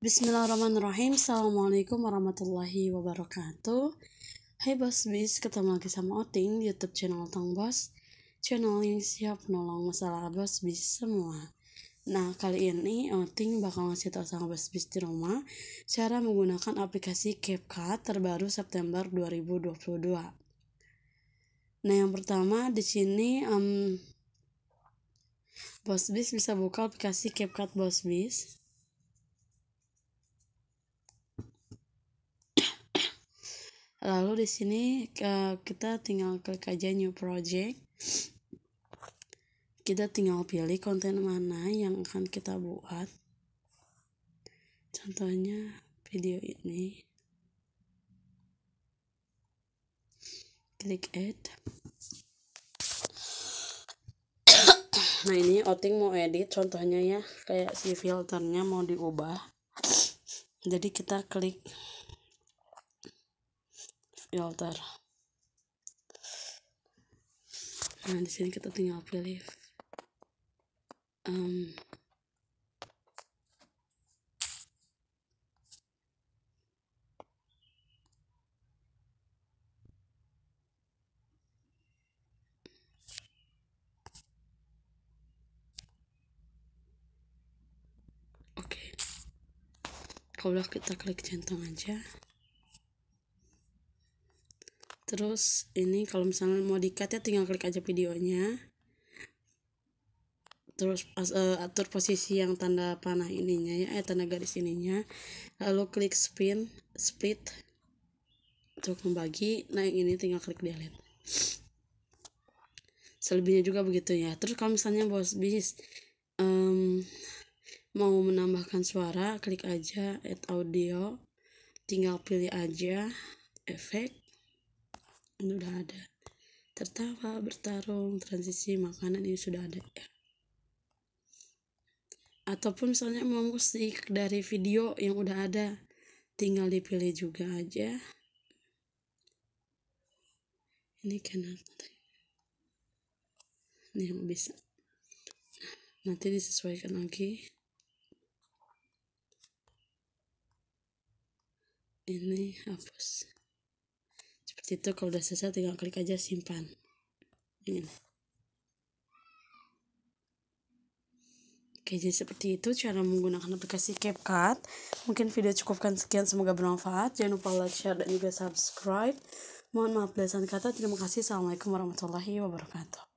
Bismillahirrahmanirrahim Assalamualaikum warahmatullahi wabarakatuh Hai Bos Bis, ketemu lagi sama Oting di Youtube channel Tong Bos Channel yang siap menolong masalah Bos Bis semua Nah, kali ini Oting bakal ngasih tau sama Bos Bis di rumah Cara menggunakan aplikasi CapCut terbaru September 2022 Nah, yang pertama di sini um, Bos Bis bisa buka aplikasi CapCut Bos Bis lalu di sini kita tinggal klik aja new project kita tinggal pilih konten mana yang akan kita buat contohnya video ini klik add nah ini outing mau edit contohnya ya kayak si filternya mau diubah jadi kita klik filter nah di sini kita tinggal pilih um, kalau kita klik centang aja terus ini kalau misalnya mau dikat ya tinggal klik aja videonya terus uh, atur posisi yang tanda panah ininya ya eh tanda garis ininya lalu klik spin split untuk membagi nah yang ini tinggal klik delete selebihnya juga begitu ya terus kalau misalnya bos bis um, mau menambahkan suara klik aja add audio tinggal pilih aja efek ini udah ada tertawa bertarung transisi makanan ini sudah ada ya ataupun misalnya mau musik dari video yang udah ada tinggal dipilih juga aja ini karena ini yang bisa nanti disesuaikan lagi ini hapus itu kalau udah selesai tinggal klik aja simpan ini Oke, jadi seperti itu cara menggunakan aplikasi CapCut. Mungkin video cukupkan sekian, semoga bermanfaat. Jangan lupa like, share, dan juga subscribe. Mohon maaf belasan kata. Terima kasih. Assalamualaikum warahmatullahi wabarakatuh.